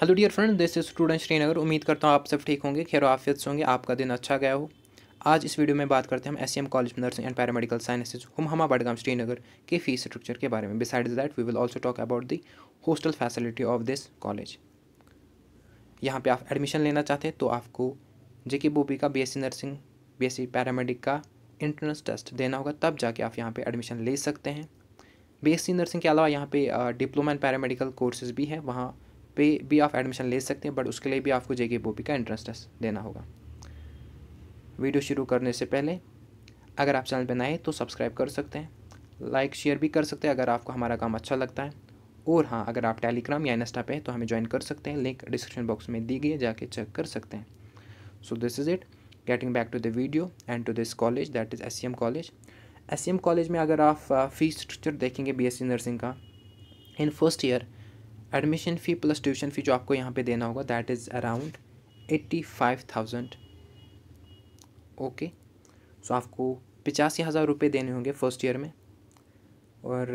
Hello dear friend this is student Srinagar उम्मीद करता हूँ आप सब ठीक होंगे खैर आफियत होंगे आपका दिन अच्छा गया हो आज इस वीडियो में बात करते हैं हम S M college nursing and paramedical sciences हमा बडगाम श्रीनगर के फीस स्ट्रक्चर के बारे में besides that we will also talk about the hostel facility of this college यहाँ पर आप एडमिशन लेना चाहते हैं तो आपको जे के बोबी का बी नर्सिंग बी पैरामेडिक का इंट्रेंस टेस्ट देना होगा तब जाके आप यहाँ पर एडमिशन ले सकते हैं बी नर्सिंग के अलावा यहाँ पर डिप्लोमा एंड पैरामेडिकल कोर्सेज भी हैं वहाँ पे भी आप एडमिशन ले सकते हैं बट उसके लिए भी आपको जेके बोपी का एंट्रेंस टेस्ट देना होगा वीडियो शुरू करने से पहले अगर आप चैनल पर नए तो सब्सक्राइब कर सकते हैं लाइक शेयर भी कर सकते हैं अगर आपको हमारा काम अच्छा लगता है और हाँ अगर आप टेलीग्राम या इंस्टा पे हैं तो हमें ज्वाइन कर सकते हैं लिंक डिस्क्रिप्शन बॉक्स में दी गई है जाके चेक कर सकते हैं so this is it getting back to the video and to this college that is S college S college में अगर आप फ़ीस uh, स्ट्रक्चर देखेंगे बी नर्सिंग का in first year admission fee plus tuition fee जो आपको यहाँ पे देना होगा that is around eighty five thousand okay so आपको पचासी हज़ार रुपये देने होंगे फर्स्ट ईयर में और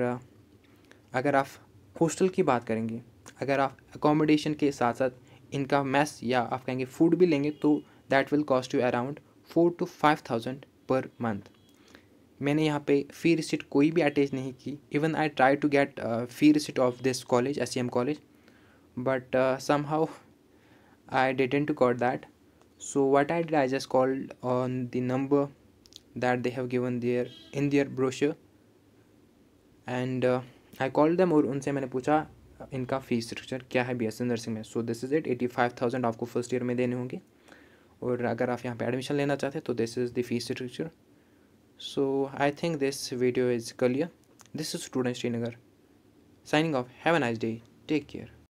अगर आप हॉस्टल की बात करेंगे अगर आप अकोमोडेशन के साथ साथ इनका मैस या आप कहेंगे फूड भी लेंगे तो that will cost you around four to five thousand per month मैंने यहाँ पे फी रिसिट कोई भी अटैच नहीं की even I try to get fee receipt of this college S college but somehow I to got that so what I did I just call on the number that they have given there in their brochure and I call them और उनसे मैंने पूछा uh, इनका fees structure क्या है B S nursing में so this is it eighty five thousand आपको first year में देने होंगे और अगर आप यहाँ पे एडमिशन लेना चाहते हैं तो this is the fees structure So I think this video is clear. This is Student Srinagar signing off. Have a nice day. Take care.